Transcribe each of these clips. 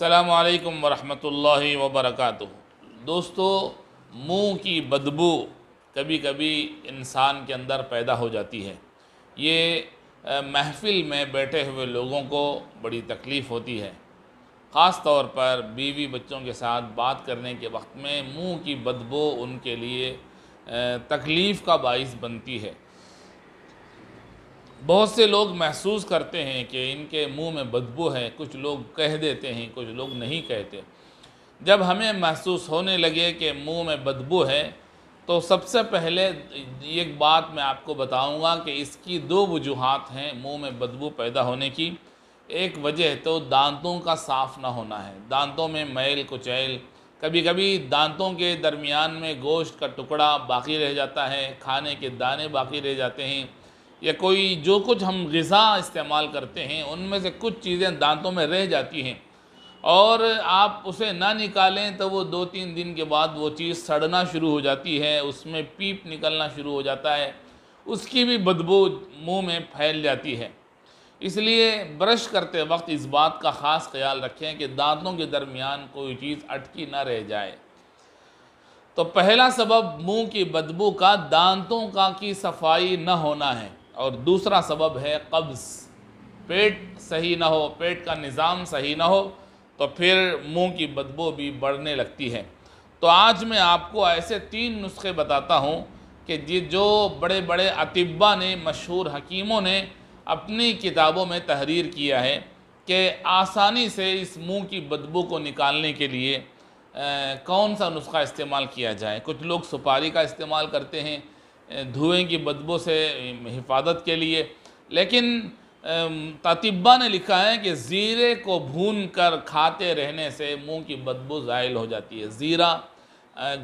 अल्लाम वरहमतुल्लाहि वबरकत दोस्तों मुंह की बदबू कभी कभी इंसान के अंदर पैदा हो जाती है ये महफिल में बैठे हुए लोगों को बड़ी तकलीफ़ होती है ख़ास तौर पर बीवी बच्चों के साथ बात करने के वक्त में मुंह की बदबू उनके लिए तकलीफ़ का बाइस बनती है बहुत से लोग महसूस करते हैं कि इनके मुंह में बदबू है कुछ लोग कह देते हैं कुछ लोग नहीं कहते जब हमें महसूस होने लगे कि मुंह में बदबू है तो सबसे पहले एक बात मैं आपको बताऊंगा कि इसकी दो वजूहत हैं मुंह में बदबू पैदा होने की एक वजह तो दांतों का साफ़ ना होना है दांतों में मैल कुचैल कभी कभी दांतों के दरमियान में गोश्त का टुकड़ा बाकी रह जाता है खाने के दाने बाकी रह जाते हैं या कोई जो कुछ हम गज़ा इस्तेमाल करते हैं उनमें से कुछ चीज़ें दांतों में रह जाती हैं और आप उसे ना निकालें तो वो दो तीन दिन के बाद वो चीज़ सड़ना शुरू हो जाती है उसमें पीप निकलना शुरू हो जाता है उसकी भी बदबू मुंह में फैल जाती है इसलिए ब्रश करते वक्त इस बात का ख़ास ख्याल रखें कि दांतों के दरमियान कोई चीज़ अटकी ना रह जाए तो पहला सबब मुंह की बदबू का दांतों का की सफाई न होना है और दूसरा सबब है कब्ज़ पेट सही ना हो पेट का निज़ाम सही ना हो तो फिर मुंह की बदबू भी बढ़ने लगती है तो आज मैं आपको ऐसे तीन नुस्खे बताता हूँ कि ये जो बड़े बड़े अतिबा ने मशहूर हकीमों ने अपनी किताबों में तहरीर किया है कि आसानी से इस मुंह की बदबू को निकालने के लिए आ, कौन सा नुस्खा इस्तेमाल किया जाए कुछ लोग सुपारी का इस्तेमाल करते हैं धुएं की बदबू से हिफाजत के लिए लेकिन तातिबा ने लिखा है कि ज़ीरे को भून कर खाते रहने से मुंह की बदबू ज़ायल हो जाती है ज़ीरा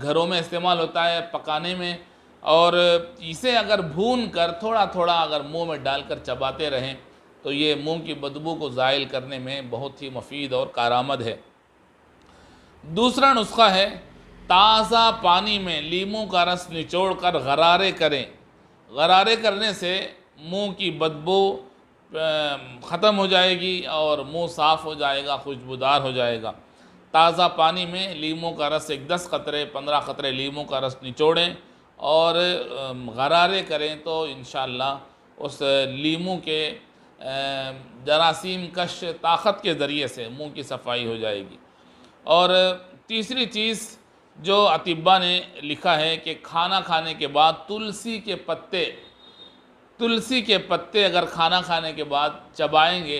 घरों में इस्तेमाल होता है पकाने में और इसे अगर भून कर थोड़ा थोड़ा अगर मुंह में डालकर चबाते रहें तो ये मुंह की बदबू को ज़ायल करने में बहुत ही मफीद और कारामद है दूसरा नुस्खा है ताज़ा पानी में लीमू का रस निचोड़ कर गरारे करें गरारे करने से मुंह की बदबू ख़त्म हो जाएगी और मुंह साफ़ हो जाएगा खुशबूदार हो जाएगा ताज़ा पानी में लीमू का रस एक दस कतरे पंद्रह कतरे लीमू का रस निचोड़ें और गरारे करें तो इन उस लीमू के जरासीम कश ताकत के ज़रिए से मुंह की सफाई हो जाएगी और तीसरी चीज़ जो अतिब्बा ने लिखा है कि खाना खाने के बाद तुलसी के पत्ते तुलसी के पत्ते अगर खाना खाने के बाद चबाएंगे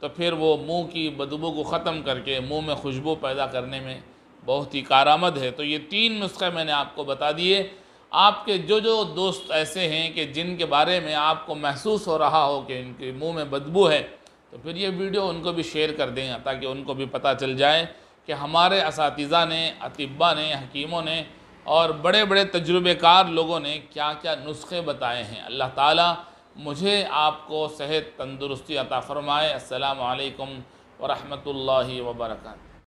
तो फिर वो मुंह की बदबू को ख़त्म करके मुंह में खुशबू पैदा करने में बहुत ही कारामद है तो ये तीन नुस्खे मैंने आपको बता दिए आपके जो जो दोस्त ऐसे हैं कि जिनके बारे में आपको महसूस हो रहा हो कि इनके मुँह में बदबू है तो फिर ये वीडियो उनको भी शेयर कर दें ताकि उनको भी पता चल जाए कि हमारे इस ने अतिबा ने हकीमों ने और बड़े बड़े तजुर्बेकार लोगों ने क्या क्या नुस्खे बताए हैं अल्लाह ताला मुझे आपको सेहत तंदुरुस्ती अता फ़रमाए अल्लाम वरहमल वर्का